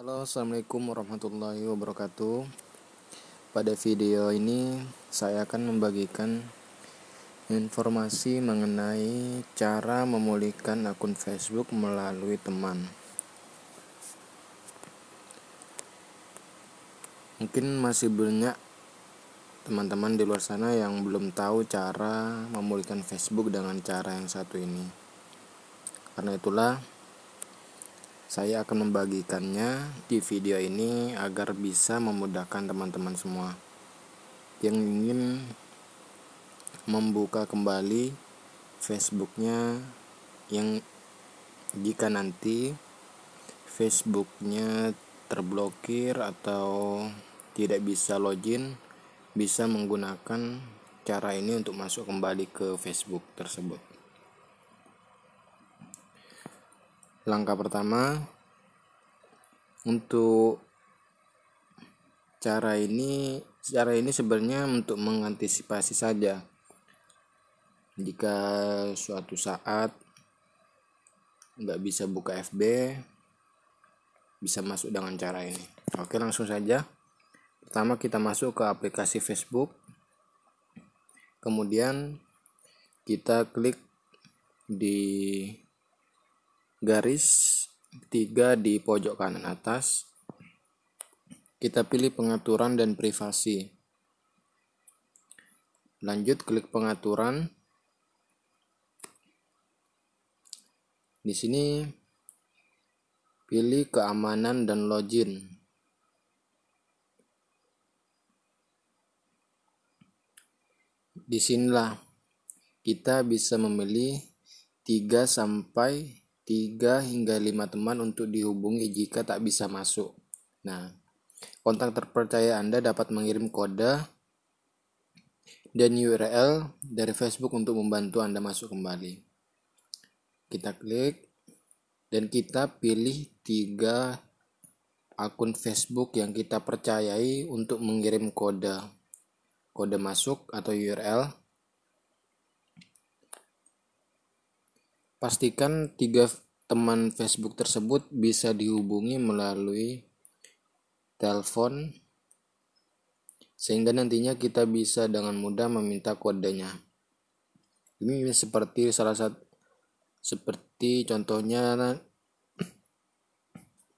Halo assalamualaikum warahmatullahi wabarakatuh Pada video ini saya akan membagikan informasi mengenai cara memulihkan akun Facebook melalui teman Mungkin masih banyak teman-teman di luar sana yang belum tahu cara memulihkan Facebook dengan cara yang satu ini Karena itulah saya akan membagikannya di video ini agar bisa memudahkan teman-teman semua yang ingin membuka kembali Facebooknya yang jika nanti Facebooknya terblokir atau tidak bisa login bisa menggunakan cara ini untuk masuk kembali ke Facebook tersebut. langkah pertama untuk cara ini cara ini sebenarnya untuk mengantisipasi saja jika suatu saat nggak bisa buka FB bisa masuk dengan cara ini oke langsung saja pertama kita masuk ke aplikasi Facebook kemudian kita klik di garis 3 di pojok kanan atas kita pilih pengaturan dan privasi lanjut klik pengaturan di sini pilih keamanan dan login di sinilah kita bisa memilih 3 sampai 3 hingga 5 teman untuk dihubungi jika tak bisa masuk. Nah, kontak terpercaya Anda dapat mengirim kode dan URL dari Facebook untuk membantu Anda masuk kembali. Kita klik dan kita pilih tiga akun Facebook yang kita percayai untuk mengirim kode kode masuk atau URL Pastikan tiga teman Facebook tersebut bisa dihubungi melalui telepon sehingga nantinya kita bisa dengan mudah meminta kodenya. Ini seperti salah satu seperti contohnya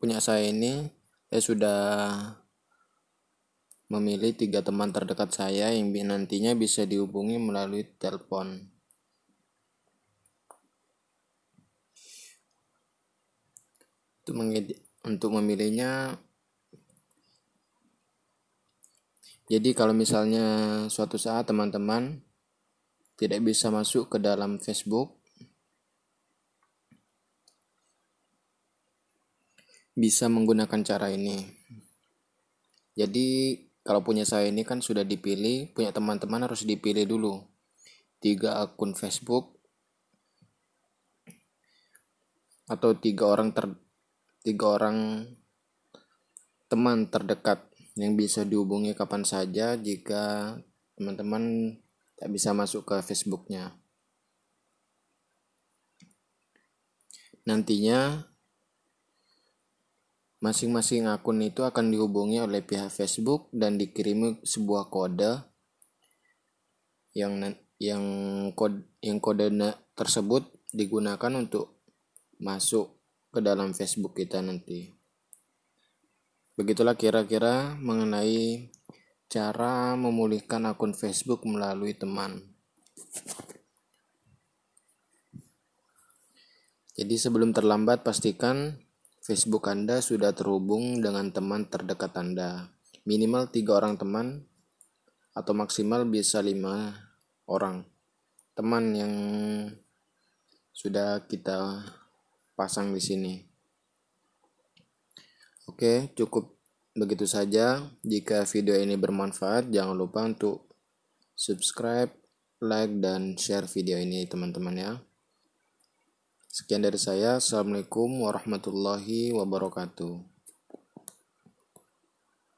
punya saya ini saya sudah memilih tiga teman terdekat saya yang nantinya bisa dihubungi melalui telepon. untuk untuk memilihnya jadi kalau misalnya suatu saat teman-teman tidak bisa masuk ke dalam Facebook bisa menggunakan cara ini jadi kalau punya saya ini kan sudah dipilih punya teman-teman harus dipilih dulu tiga akun Facebook atau tiga orang ter tiga orang teman terdekat yang bisa dihubungi kapan saja jika teman-teman tak bisa masuk ke Facebooknya. Nantinya masing-masing akun itu akan dihubungi oleh pihak Facebook dan dikirimi sebuah kode yang yang kode yang kode tersebut digunakan untuk masuk ke dalam Facebook kita nanti. Begitulah kira-kira mengenai cara memulihkan akun Facebook melalui teman. Jadi sebelum terlambat pastikan Facebook Anda sudah terhubung dengan teman terdekat Anda. Minimal tiga orang teman atau maksimal bisa lima orang teman yang sudah kita pasang di sini. Oke, cukup begitu saja. Jika video ini bermanfaat, jangan lupa untuk subscribe, like, dan share video ini teman-teman ya. Sekian dari saya. Assalamualaikum warahmatullahi wabarakatuh.